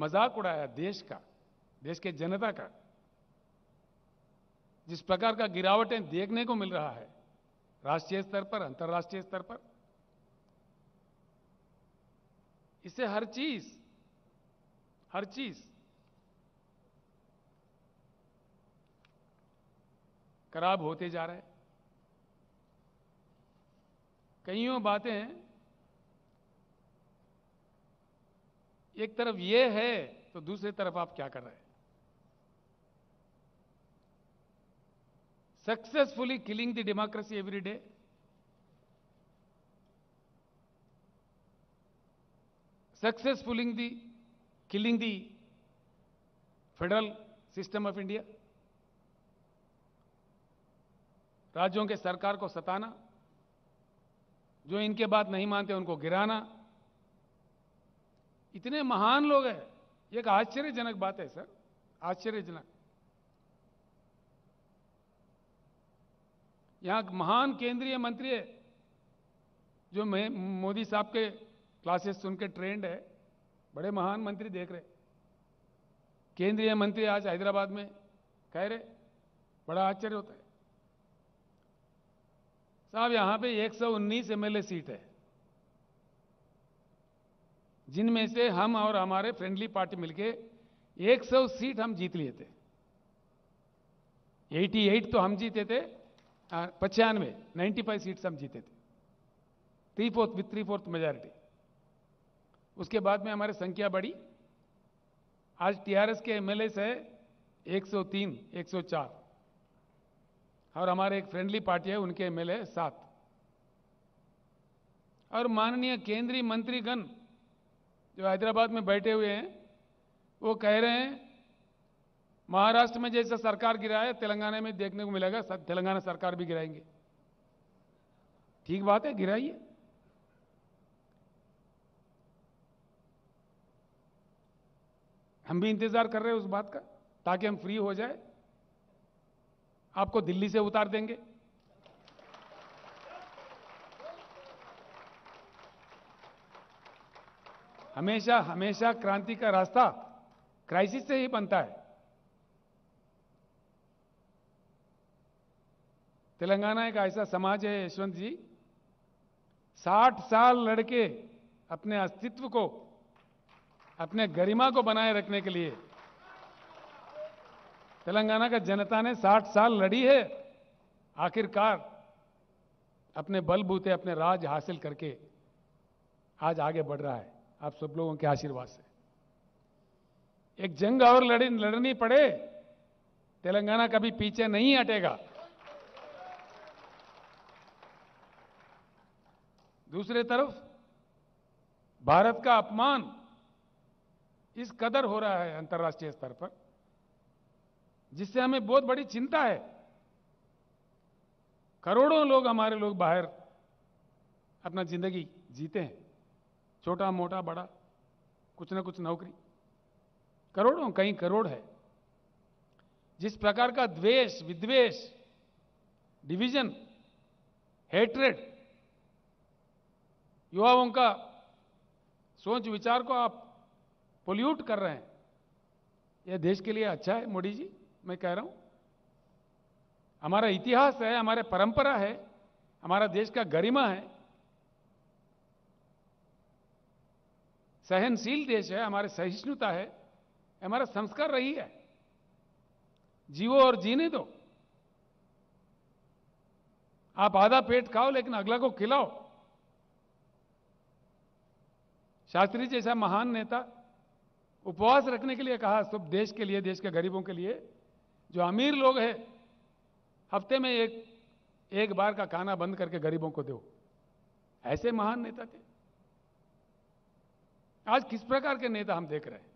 मजाक उड़ाया देश का देश के जनता का जिस प्रकार का गिरावटें देखने को मिल रहा है राष्ट्रीय स्तर पर अंतर्राष्ट्रीय स्तर पर इससे हर चीज हर चीज खराब होते जा रहे कईयों बातें एक तरफ ये है तो दूसरी तरफ आप क्या कर रहे हैं successfully killing the democracy every day successfully the killing the federal system of India राज्यों के सरकार को सताना जो इनके बात नहीं मानते उनको गिराना इतने महान लोग हैं एक आश्चर्यजनक बात है सर आश्चर्यजनक यहां महान केंद्रीय मंत्री है जो मैं मोदी साहब के क्लासेस सुन के ट्रेंड है बड़े महान मंत्री देख रहे केंद्रीय मंत्री आज हैदराबाद में कह रहे बड़ा आश्चर्य होता है साहब यहां पे 119 एमएलए सीट है जिनमें से हम और हमारे फ्रेंडली पार्टी मिलके 100 सीट हम जीत लिए थे 88 तो हम जीते थे पचानवे नाइन्टी फाइव सीट्स हम जीते थे three fourth with three fourth majority उसके बाद में हमारी संख्या बढ़ी आज टीआरएस के एमएलए है 103, 104 और हमारे एक फ्रेंडली पार्टी है उनके एमएलए सात और माननीय केंद्रीय मंत्रीगण जो हैदराबाद में बैठे हुए हैं वो कह रहे हैं महाराष्ट्र में जैसा सरकार गिरा है तेलंगाना में देखने को मिलेगा तेलंगाना सरकार भी गिराएंगे ठीक बात है गिराइए हम भी इंतजार कर रहे हैं उस बात का ताकि हम फ्री हो जाए आपको दिल्ली से उतार देंगे हमेशा हमेशा क्रांति का रास्ता क्राइसिस से ही बनता है तेलंगाना एक ऐसा समाज है यशवंत जी साठ साल लड़के अपने अस्तित्व को अपने गरिमा को बनाए रखने के लिए तेलंगाना का जनता ने 60 साल लड़ी है आखिरकार अपने बलबूते अपने राज हासिल करके आज आगे बढ़ रहा है आप सब लोगों के आशीर्वाद से एक जंग और लड़ी लड़नी पड़े तेलंगाना कभी पीछे नहीं हटेगा दूसरी तरफ भारत का अपमान इस कदर हो रहा है अंतर्राष्ट्रीय स्तर पर जिससे हमें बहुत बड़ी चिंता है करोड़ों लोग हमारे लोग बाहर अपना जिंदगी जीते हैं छोटा मोटा बड़ा कुछ ना कुछ नौकरी करोड़ों कहीं करोड़ है जिस प्रकार का द्वेष विद्वेष डिवीजन हेट्रेड युवाओं का सोच विचार को आप पोल्यूट कर रहे हैं यह देश के लिए अच्छा है मोदी जी मैं कह रहा हूं हमारा इतिहास है हमारे परंपरा है हमारा देश का गरिमा है सहनशील देश है हमारे सहिष्णुता है हमारा संस्कार रही है जीवो और जीने दो आप आधा पेट खाओ लेकिन अगला को खिलाओ शास्त्री जैसा महान नेता उपवास रखने के लिए कहा सब देश के लिए देश के गरीबों के लिए जो अमीर लोग हैं हफ्ते में एक एक बार का खाना बंद करके गरीबों को दो ऐसे महान नेता थे आज किस प्रकार के नेता हम देख रहे हैं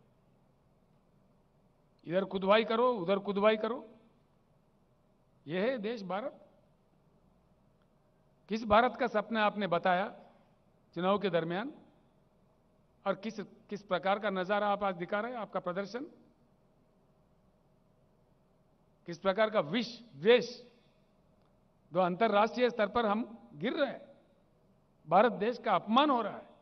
इधर कुदवाई करो उधर कुदवाई करो यह है देश भारत किस भारत का सपना आपने बताया चुनाव के दरमियान और किस किस प्रकार का नजारा आप आज दिखा रहे हैं आपका प्रदर्शन किस प्रकार का विश द्वेश जो अंतर्राष्ट्रीय स्तर पर हम गिर रहे हैं भारत देश का अपमान हो रहा है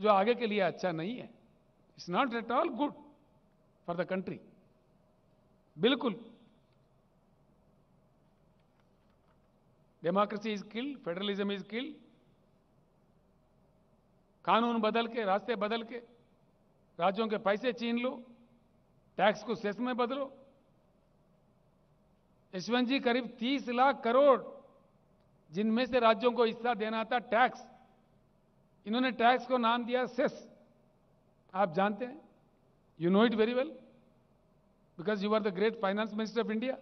जो आगे के लिए अच्छा नहीं है it's not at all good for the country बिल्कुल democracy is kill federalism is kill कानून बदल के रास्ते बदल के राज्यों के पैसे छीन लो टैक्स को सेस में बदलो यशवंत जी करीब 30 लाख करोड़ जिनमें से राज्यों को हिस्सा देना था टैक्स इन्होंने टैक्स को नाम दिया सेस आप जानते हैं you know it very well because you are the great finance minister of India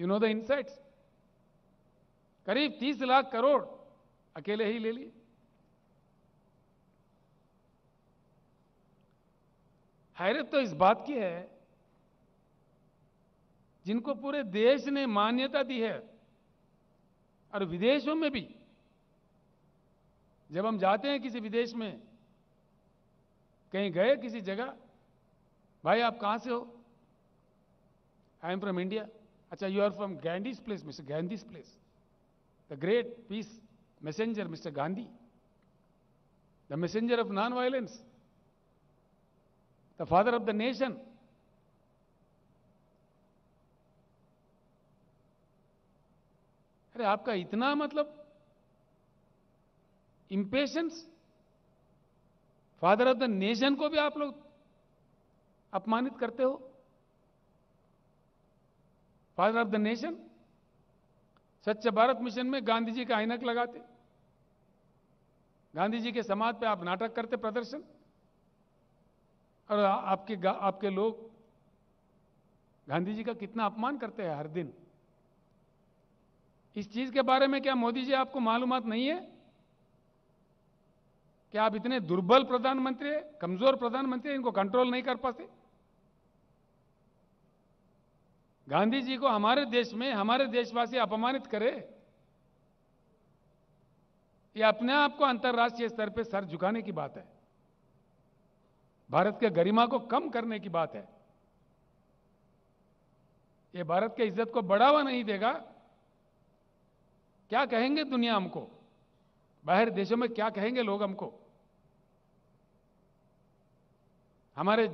you know the insights करीब तीस लाख करोड़ अकेले ही ले लिए हैरत तो इस बात की है जिनको पूरे देश ने मान्यता दी है और विदेशों में भी जब हम जाते हैं किसी विदेश में कहीं गए किसी जगह भाई आप कहाँ से हो आई एम फ्रॉम इंडिया अच्छा you are from Gandhi's place mister Gandhi's place the great peace messenger mister Gandhi the messenger of non violence the father of the nation अरे आपका इतना मतलब impatience father of the nation को भी आप लोग अपमानित करते हो फादर ऑफ द नेशन स्वच्छ भारत मिशन में गांधी जी का आइनक लगाते गांधी जी के समाज पे आप नाटक करते प्रदर्शन और आपके आपके लोग गांधी जी का कितना अपमान करते हैं हर दिन इस चीज के बारे में क्या मोदी जी आपको मालूमात नहीं है क्या आप इतने दुर्बल प्रधानमंत्री है कमजोर प्रधानमंत्री है इनको कंट्रोल नहीं कर पाते गांधी जी को हमारे देश में हमारे देशवासी अपमानित करे ये अपने आप को अंतर्राष्ट्रीय स्तर पर सर झुकाने की बात है भारत के गरिमा को कम करने की बात है ये भारत के इज्जत को बढ़ावा नहीं देगा क्या कहेंगे दुनिया हमको बाहर देशों में क्या कहेंगे लोग हमको हमारे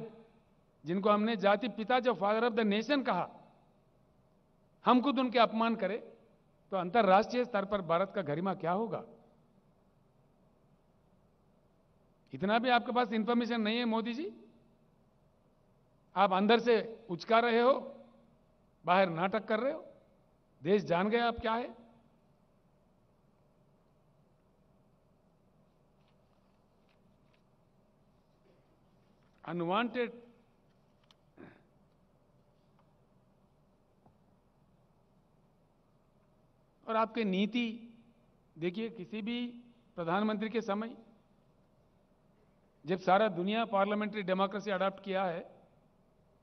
जिनको हमने जाति पिता जो फादर ऑफ द नेशन कहा हम खुद उनके अपमान करें तो अंतर्राष्ट्रीय स्तर पर भारत का गरिमा क्या होगा इतना भी आपके पास इंफॉर्मेशन नहीं है मोदी जी आप अंदर से उचका रहे हो बाहर नाटक कर रहे हो देश जान गए आप क्या है unwanted और आपके नीति देखिए किसी भी प्रधानमंत्री के समय जब सारा दुनिया पार्लियामेंट्री डेमोक्रेसी अडॉप्ट किया है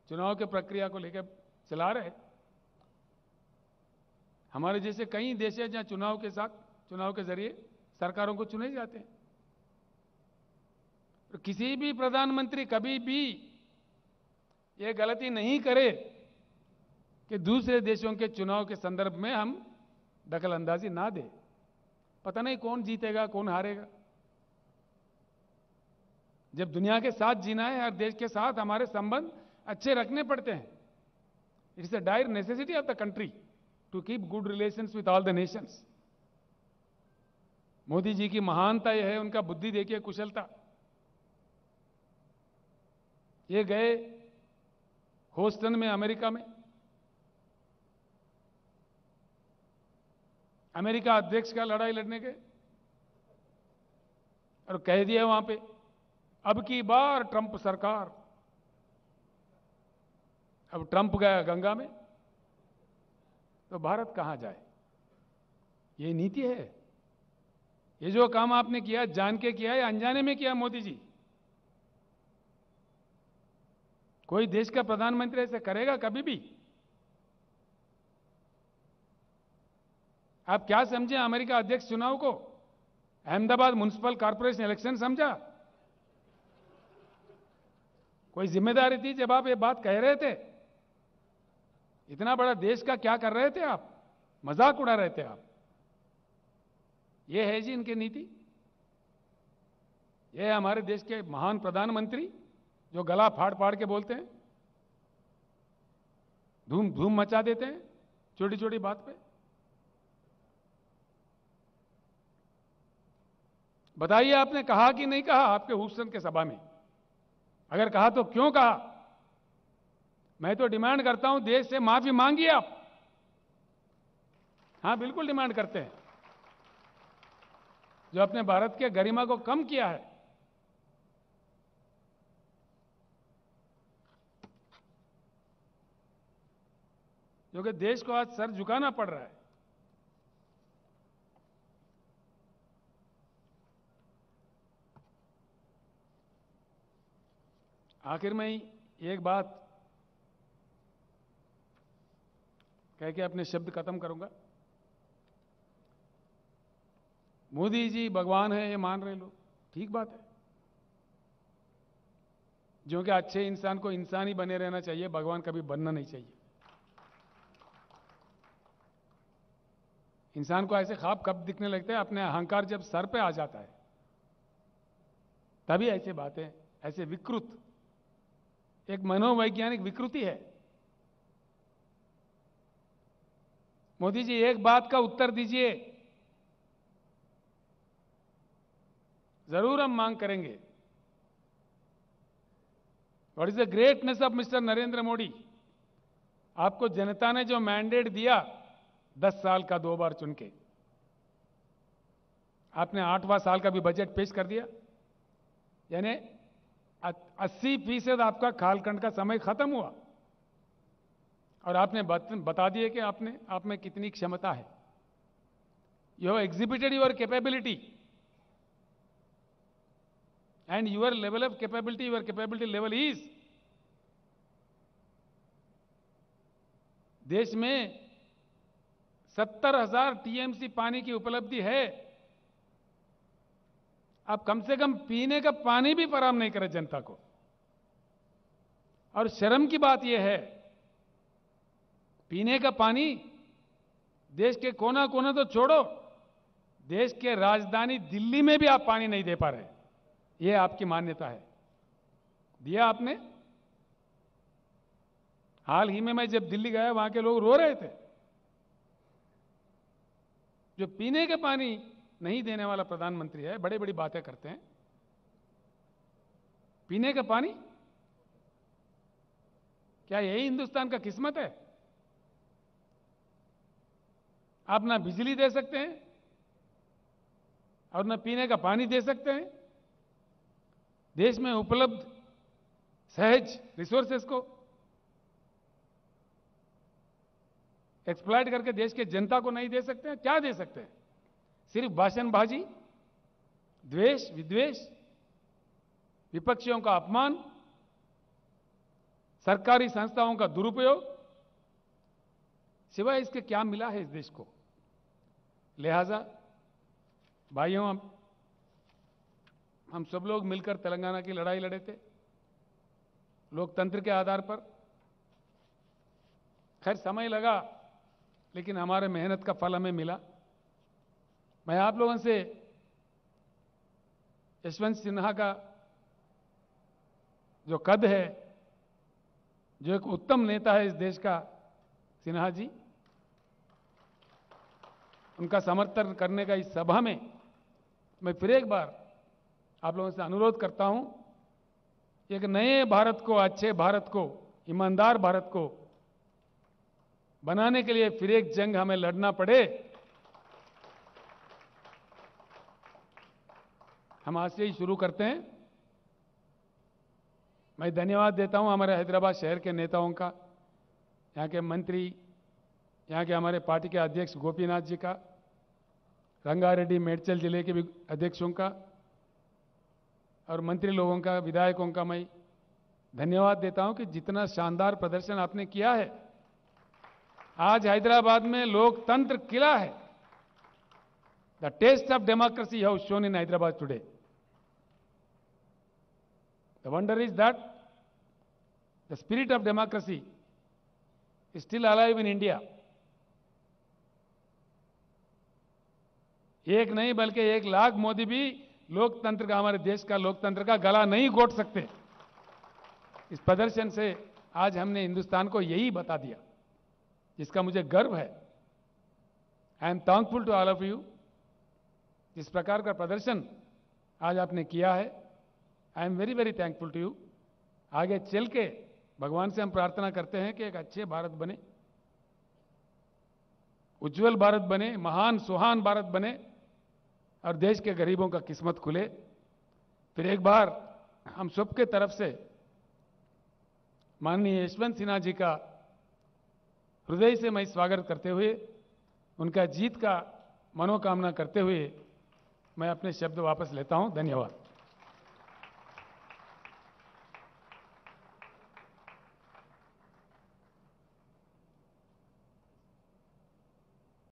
चुनाव के प्रक्रिया को लेकर चला रहे हमारे जैसे कई देश हैं जहां चुनाव के साथ चुनाव के जरिए सरकारों को चुने जाते हैं तो किसी भी प्रधानमंत्री कभी भी ये गलती नहीं करे कि दूसरे देशों के चुनाव के संदर्भ में हम दखल अंदाजी ना दे पता नहीं कौन जीतेगा कौन हारेगा जब दुनिया के साथ जीना है हर देश के साथ हमारे संबंध अच्छे रखने पड़ते हैं it's a dire necessity of the country to keep good relations with all the nations Modi ji की महानता यह है उनका बुद्धि देखिए कुशलता ये गए होस्टन में अमेरिका में अमेरिका अध्यक्ष का लड़ाई लड़ने गए और कह दिया वहां पे अब की बार ट्रंप सरकार अब ट्रंप गया गंगा में तो भारत कहां जाए ये नीति है ये जो काम आपने किया जान के किया या अनजाने में किया मोदी जी कोई देश का प्रधानमंत्री ऐसे करेगा कभी भी आप क्या समझे अमेरिका अध्यक्ष चुनाव को अहमदाबाद म्यूनिसिपल कॉरपोरेशन इलेक्शन समझा कोई जिम्मेदारी थी जब आप ये बात कह रहे थे इतना बड़ा देश का क्या कर रहे थे आप मजाक उड़ा रहे थे आप ये है जी इनकी नीति ये हमारे देश के महान प्रधानमंत्री जो गला फाड़ फाड़ के बोलते हैं धूम धूम मचा देते हैं छोटी छोटी बात पे बताइए आपने कहा कि नहीं कहा आपके हुसन के सभा में अगर कहा तो क्यों कहा मैं तो डिमांड करता हूं देश से माफी मांगिए आप हां बिल्कुल डिमांड करते हैं जो अपने भारत के गरिमा को कम किया है क्योंकि देश को आज सर झुकाना पड़ रहा है आखिर में ही एक बात कह के अपने शब्द खत्म करूंगा मोदी जी भगवान है ये मान रहे लोग ठीक बात है जो कि अच्छे इंसान को इंसान ही बने रहना चाहिए भगवान कभी बनना नहीं चाहिए इंसान को ऐसे ख्वाब कब दिखने लगते हैं अपने अहंकार जब सर पे आ जाता है तभी ऐसे बातें ऐसे विकृत एक मनोवैज्ञानिक विकृति है मोदी जी एक बात का उत्तर दीजिए जरूर हम मांग करेंगे what is the greatness of mister Narendra Modi आपको जनता ने जो मैंडेट दिया दस साल का दो बार चुन के आपने आठवां साल का भी बजट पेश कर दिया यानी अस्सी फीसद आपका कालखंड का समय खत्म हुआ और आपने बता दिए कि आपने आप में कितनी क्षमता है you have exhibited your capability and your level of capability your capability level is देश में सत्तर हजार टीएमसी पानी की उपलब्धि है आप कम से कम पीने का पानी भी फराम नहीं करे जनता को और शर्म की बात यह है पीने का पानी देश के कोना कोना तो छोड़ो देश के राजधानी दिल्ली में भी आप पानी नहीं दे पा रहे यह आपकी मान्यता है दिया आपने हाल ही में मैं जब दिल्ली गया वहां के लोग रो रहे थे जो पीने के पानी नहीं देने वाला प्रधानमंत्री है बड़ी बड़ी बातें करते हैं पीने का पानी क्या यही हिंदुस्तान का किस्मत है आप ना बिजली दे सकते हैं और ना पीने का पानी दे सकते हैं देश में उपलब्ध सहज रिसोर्सेस को एक्सप्लाइट करके देश के जनता को नहीं दे सकते हैं क्या दे सकते हैं सिर्फ भाषणबाजी द्वेष विद्वेष विपक्षियों का अपमान सरकारी संस्थाओं का दुरुपयोग सिवाय इसके क्या मिला है इस देश को लिहाजा भाइयों हम हम सब लोग मिलकर तेलंगाना की लड़ाई लड़े थे लोकतंत्र के आधार पर खैर समय लगा लेकिन हमारे मेहनत का फल हमें मिला मैं आप लोगों से यशवंत सिन्हा का जो कद है जो एक उत्तम नेता है इस देश का सिन्हा जी उनका समर्थन करने का इस सभा में मैं फिर एक बार आप लोगों से अनुरोध करता हूं एक नए भारत को अच्छे भारत को ईमानदार भारत को बनाने के लिए फिर एक जंग हमें लड़ना पड़े हम आज से ही शुरू करते हैं मैं धन्यवाद देता हूं हमारे हैदराबाद शहर के नेताओं का यहाँ के मंत्री यहाँ के हमारे पार्टी के अध्यक्ष गोपीनाथ जी का रंगारेड्डी मेडचल जिले के भी अध्यक्षों का और मंत्री लोगों का विधायकों का मैं धन्यवाद देता हूं कि जितना शानदार प्रदर्शन आपने किया है आज हैदराबाद में लोकतंत्र किला है the test of democracy how shown in Hyderabad today the wonder is that the spirit of democracy is still alive in India एक नहीं बल्कि एक लाख मोदी भी लोकतंत्र का हमारे देश का लोकतंत्र का गला नहीं घोट सकते इस प्रदर्शन से आज हमने हिंदुस्तान को यही बता दिया जिसका मुझे गर्व है I am thankful to all of you जिस प्रकार का प्रदर्शन आज आपने किया है I am very very thankful to you आगे चल के भगवान से हम प्रार्थना करते हैं कि एक अच्छे भारत बने उज्जवल भारत बने महान सुहान भारत बने और देश के गरीबों का किस्मत खुले फिर एक बार हम सबके तरफ से माननीय यशवंत सिन्हा जी का हृदय से मैं स्वागत करते हुए उनका जीत का मनोकामना करते हुए मैं अपने शब्द वापस लेता हूं धन्यवाद